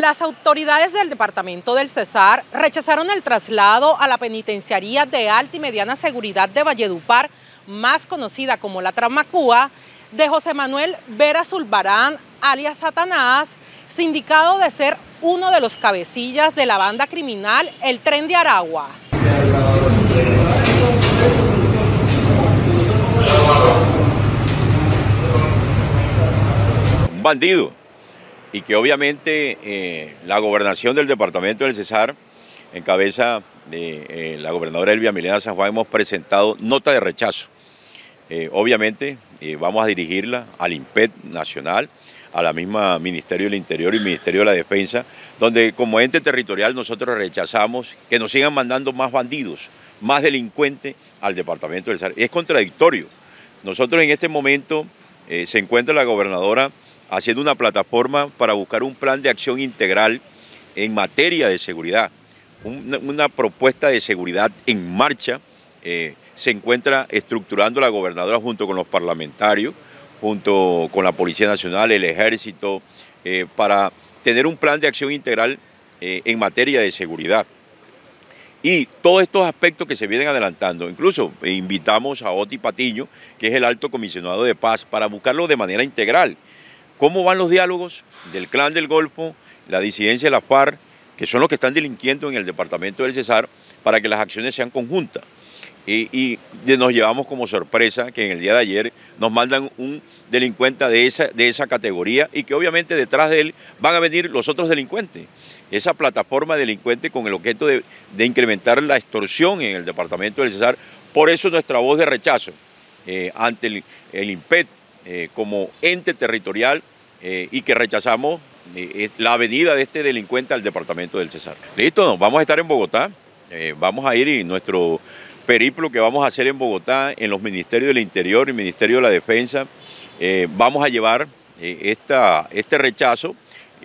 Las autoridades del departamento del Cesar rechazaron el traslado a la penitenciaría de alta y mediana seguridad de Valledupar, más conocida como la Tramacúa, de José Manuel Vera Zulbarán, alias Satanás, sindicado de ser uno de los cabecillas de la banda criminal El Tren de Aragua. bandido y que obviamente eh, la gobernación del departamento del Cesar, en cabeza de eh, la gobernadora Elvia Milena San Juan, hemos presentado nota de rechazo. Eh, obviamente vamos a dirigirla al Imped nacional, a la misma Ministerio del Interior y Ministerio de la Defensa, donde como ente territorial nosotros rechazamos que nos sigan mandando más bandidos, más delincuentes al departamento del Cesar. Es contradictorio. Nosotros en este momento se encuentra la gobernadora haciendo una plataforma para buscar un plan de acción integral en materia de seguridad. Una, propuesta de seguridad en marcha eh, se encuentra estructurando la gobernadora junto con los parlamentarios, junto con la Policía Nacional, el Ejército, eh, para tener un plan de acción integral eh, en materia de seguridad. Y todos estos aspectos que se vienen adelantando, incluso invitamos a Oti Patiño, que es el alto comisionado de paz, para buscarlo de manera integral. ¿Cómo van los diálogos del clan del Golfo, la disidencia de la FARC, que son los que están delinquiendo en el departamento del Cesar, para que las acciones sean conjuntas? Y, nos llevamos como sorpresa que en el día de ayer nos mandan un delincuente de esa, de esa categoría y que obviamente detrás de él van a venir los otros delincuentes. Esa plataforma delincuente con el objeto de, incrementar la extorsión en el departamento del Cesar. Por eso nuestra voz de rechazo eh, ante el, el IMPET, eh, como ente territorial eh, y que rechazamos eh, la venida de este delincuente al departamento del Cesar. Listo, vamos a estar en Bogotá, vamos a ir y nuestro periplo que vamos a hacer en Bogotá, en los ministerios del Interior y Ministerio de la Defensa, vamos a llevar esta, este rechazo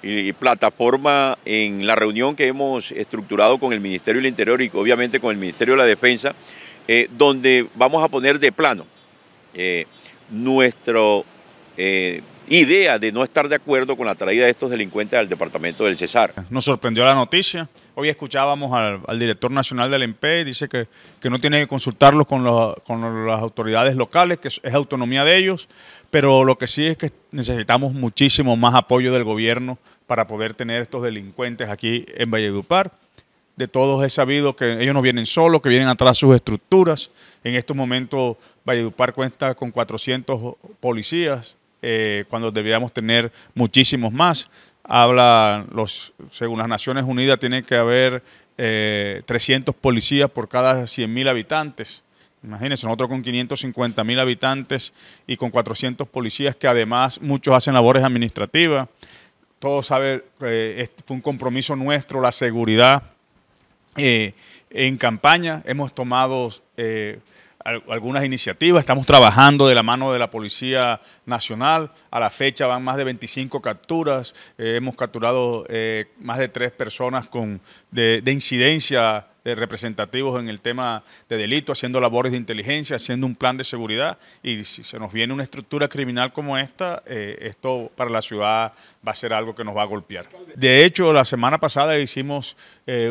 y plataforma en la reunión que hemos estructurado con el Ministerio del Interior y obviamente con el Ministerio de la Defensa, donde vamos a poner de plano nuestra eh, idea de no estar de acuerdo con la traída de estos delincuentes al departamento del Cesar. Nos sorprendió la noticia. Hoy escuchábamos al, director nacional del y dice que, no tiene que consultarlos con, las autoridades locales, que es autonomía de ellos, pero lo que sí es que necesitamos muchísimo más apoyo del gobierno para poder tener estos delincuentes aquí en Valledupar. De todos he sabido que ellos no vienen solos, que vienen atrás sus estructuras. En estos momentos Valledupar cuenta con 400 policías, eh, cuando deberíamos tener muchísimos más. Habla, los, según las Naciones Unidas, tiene que haber 300 eh, policías por cada 100.000 habitantes. Imagínense, nosotros con 550 mil habitantes y con 400 policías que además muchos hacen labores administrativas. Todos sabe, eh, fue un compromiso nuestro la seguridad en campaña. Hemos tomado algunas iniciativas. Estamos trabajando de la mano de la Policía Nacional. A la fecha van más de 25 capturas. Eh, hemos capturado eh, más de tres personas con, de, incidencia de representativos en el tema de delito, haciendo labores de inteligencia, haciendo un plan de seguridad. Y si se nos viene una estructura criminal como esta, eh, esto para la ciudad va a ser algo que nos va a golpear. De hecho, la semana pasada hicimos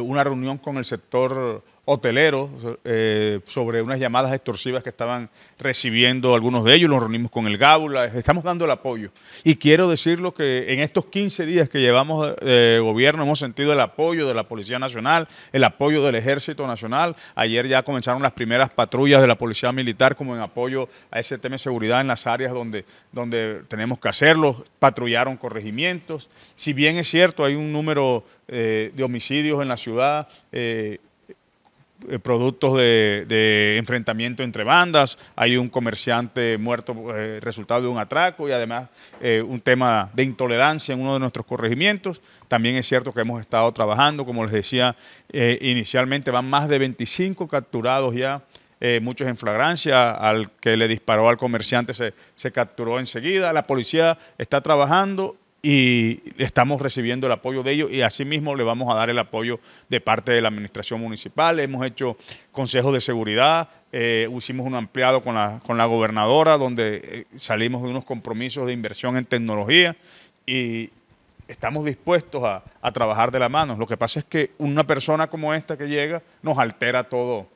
una reunión con el sector hoteleros eh, sobre unas llamadas extorsivas que estaban recibiendo algunos de ellos, los reunimos con el Gábula, estamos dando el apoyo. Y quiero decirlo que en estos 15 días que llevamos de gobierno hemos sentido el apoyo de la Policía Nacional, el apoyo del Ejército Nacional. Ayer ya comenzaron las primeras patrullas de la Policía Militar como en apoyo a ese tema de seguridad en las áreas donde, donde tenemos que hacerlo, patrullaron corregimientos. Si bien es cierto, hay un número eh, de homicidios en la ciudad, eh, eh, productos de, enfrentamiento entre bandas, hay un comerciante muerto eh, resultado de un atraco y además eh, un tema de intolerancia en uno de nuestros corregimientos. También es cierto que hemos estado trabajando, como les decía inicialmente, van más de 25 capturados ya. muchos en flagrancia, al que le disparó al comerciante se, se capturó enseguida. La policía está trabajando y estamos recibiendo el apoyo de ellos y asimismo le vamos a dar el apoyo de parte de la administración municipal. Hemos hecho consejos de seguridad, eh, hicimos un ampliado con la, con la gobernadora donde eh, salimos de unos compromisos de inversión en tecnología y estamos dispuestos a, a trabajar de la mano. Lo que pasa es que una persona como esta que llega nos altera todo,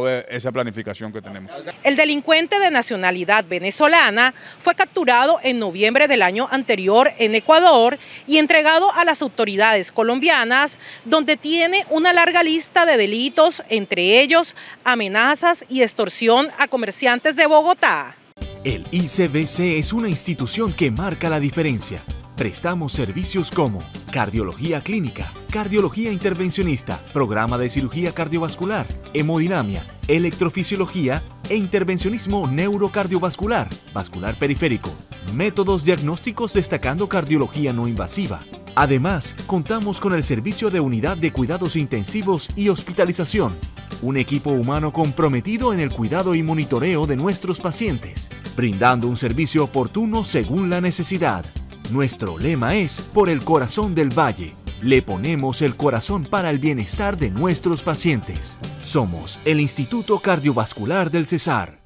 de esa planificación que tenemos. El delincuente de nacionalidad venezolana fue capturado en noviembre del año anterior en Ecuador y entregado a las autoridades colombianas, donde tiene una larga lista de delitos, entre ellos amenazas y extorsión a comerciantes de Bogotá. El ICBC es una institución que marca la diferencia Prestamos servicios como cardiología clínica, cardiología intervencionista, programa de cirugía cardiovascular, hemodinamia, electrofisiología e intervencionismo neurocardiovascular, vascular periférico, métodos diagnósticos destacando cardiología no invasiva. Además, contamos con el servicio de unidad de cuidados intensivos y hospitalización, un equipo humano comprometido en el cuidado y monitoreo de nuestros pacientes, brindando un servicio oportuno según la necesidad. Nuestro lema es Por el corazón del valle. Le ponemos el corazón para el bienestar de nuestros pacientes. Somos el Instituto Cardiovascular del Cesar.